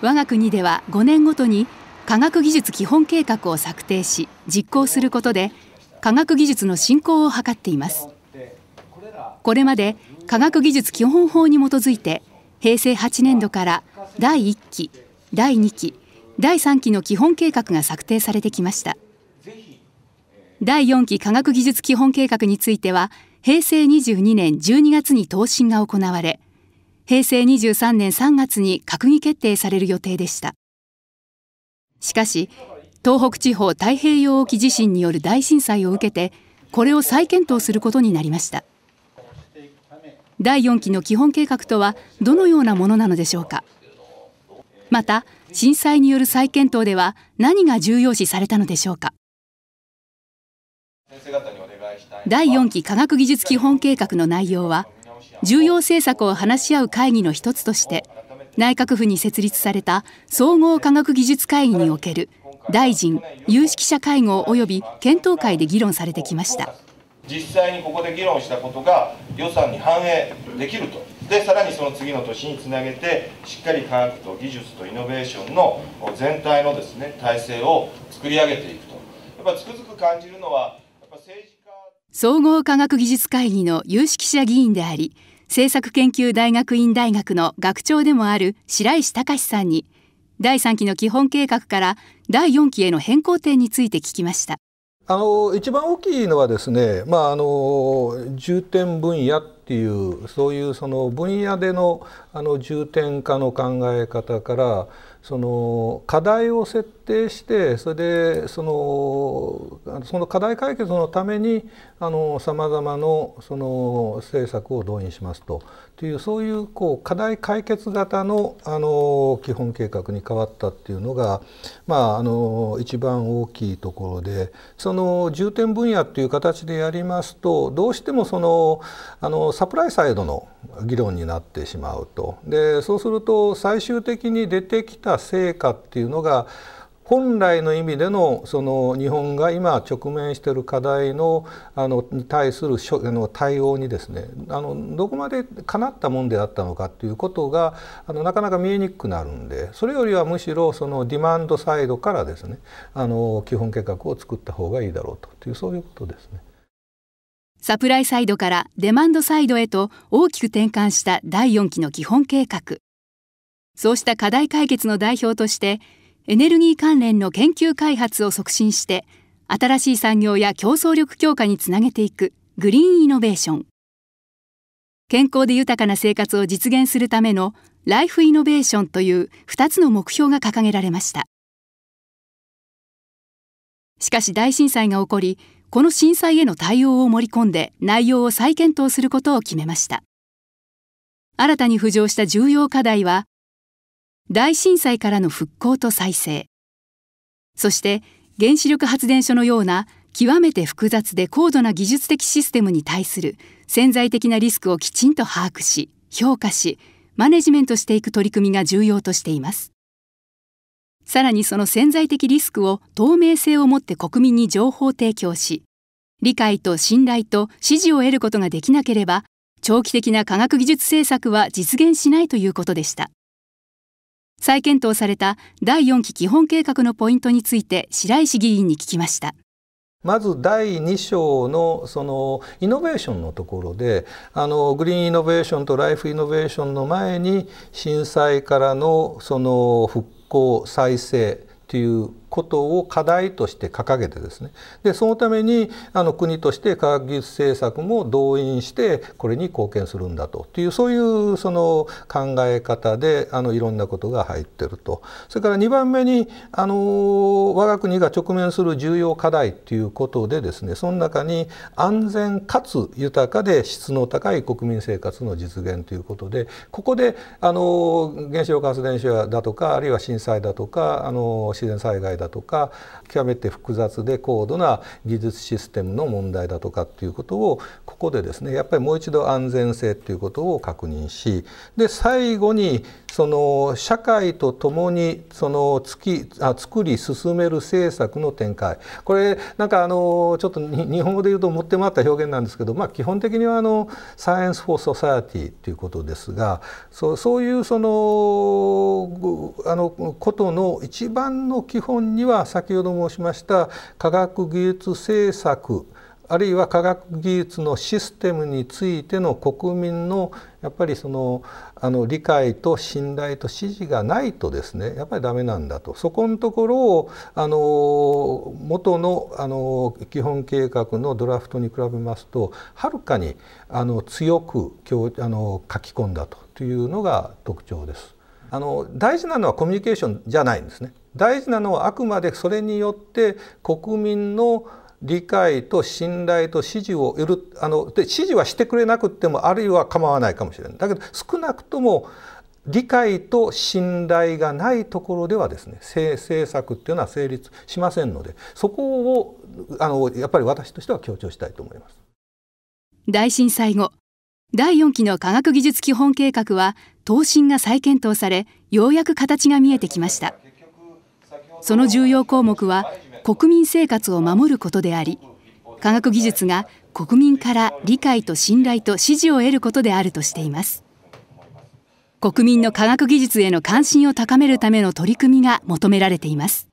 我が国では5年ごとに科学技術基本計画を策定し実行することで科学技術の振興を図っていますこれまで科学技術基本法に基づいて平成8年度から第1期第2期第3期の基本計画が策定されてきました第4期科学技術基本計画については平成22年12月に答申が行われ平成23年3月に閣議決定される予定でしたしかし東北地方太平洋沖地震による大震災を受けてこれを再検討することになりました第4期の基本計画とはどのようなものなのでしょうかまた震災による再検討では何が重要視されたのでしょうか第4期科学技術基本計画の内容は重要政策を話し合う会議の一つとして内閣府に設立された総合科学技術会議における大臣有識者会合及び検討会で議論されてきました実際にここで議論したことが予算に反映できるとでさらにその次の年につなげてしっかり科学と技術とイノベーションの全体のですね体制を作り上げていくとやっぱつくづく感じるのはやっぱ政治家総合科学技術会議の有識者議員であり政策研究大学院大学の学長でもある白石隆さんに第3期の基本計画から第4期への変更点について聞きましたあの一番大きいのはですね、まあ、あの重点分野っていうそういうその分野でのあの重点化の考え方からその課題を設定してそれでそのその課題解決のためにさまざまな政策を動員しますとというそういうこう課題解決型のあの基本計画に変わったっていうのが、まあ、あの一番大きいところでその重点分野っていう形でやりますとどうしてもそのあのサプライサイドの議論になってしまうとでそうすると最終的に出てきた成果っていうのが本来の意味でのその日本が今直面している課題のあのに対するあの対応にですねあのどこまでかなったもんであったのかということがあのなかなか見えにくくなるんでそれよりはむしろそのディマンドサイドからですねあの基本計画を作った方がいいだろうというそういうことですね。サプライサイドからデマンドサイドへと大きく転換した第4期の基本計画そうした課題解決の代表としてエネルギー関連の研究開発を促進して新しい産業や競争力強化につなげていくグリーンイノベーション健康で豊かな生活を実現するためのライフイノベーションという2つの目標が掲げられましたしかし大震災が起こりこの震災への対応を盛り込んで内容を再検討することを決めました新たに浮上した重要課題は大震災からの復興と再生そして原子力発電所のような極めて複雑で高度な技術的システムに対する潜在的なリスクをきちんと把握し評価しマネジメントしていく取り組みが重要としていますさらにその潜在的リスクを透明性を持って国民に情報提供し、理解と信頼と支持を得ることができなければ、長期的な科学技術政策は実現しないということでした。再検討された第4期基本計画のポイントについて白石議員に聞きました。まず第2章のそのイノベーションのところであのグリーンイノベーションとライフイノベーションの前に震災からのその復こう再生ということを課題として掲げてですねでそのためにあの国として科学技術政策も動員してこれに貢献するんだとっていうそういうその考え方であのいろんなことが入ってるとそれから2番目にあの我が国が直面する重要課題ということでですねその中に安全かつ豊かで質の高い国民生活の実現ということでここであの原子力発電所だとかあるいは震災だとかあの自然災害だとか極めて複雑で高度な技術システムの問題だとかっていうことをここでですねやっぱりもう一度安全性っていうことを確認しで最後にその社会とともにそのつきあ作り進める政策の展開これなんかあのちょっと日本語で言うと持って回った表現なんですけど、まあ、基本的にはあのサイエンス・フォー・ソサエティということですがそうそういうそのあのことの一番の基本には先ほど申しました科学技術政策あるいは科学技術のシステムについての国民のやっぱりそのあの理解と信頼と支持がないとですねやっぱりダメなんだとそこのところをあの元のあの基本計画のドラフトに比べますとはるかにあの強くあの書き込んだというのが特徴です。あの大事なのはコミュニケーションじゃないんですね。大事なのはあくまでそれによって国民の理解と信頼と支持を得るあので支持はしてくれなくてもあるいは構わないかもしれないだけど少なくとも理解と信頼がないところではですね政策っていうのは成立しませんのでそこをあのやっぱり私としては強調したいと思います大震災後第4期の科学技術基本計画は答申が再検討されようやく形が見えてきましたその重要項目は国民生活を守ることであり科学技術が国民から理解と信頼と支持を得ることであるとしています国民の科学技術への関心を高めるための取り組みが求められています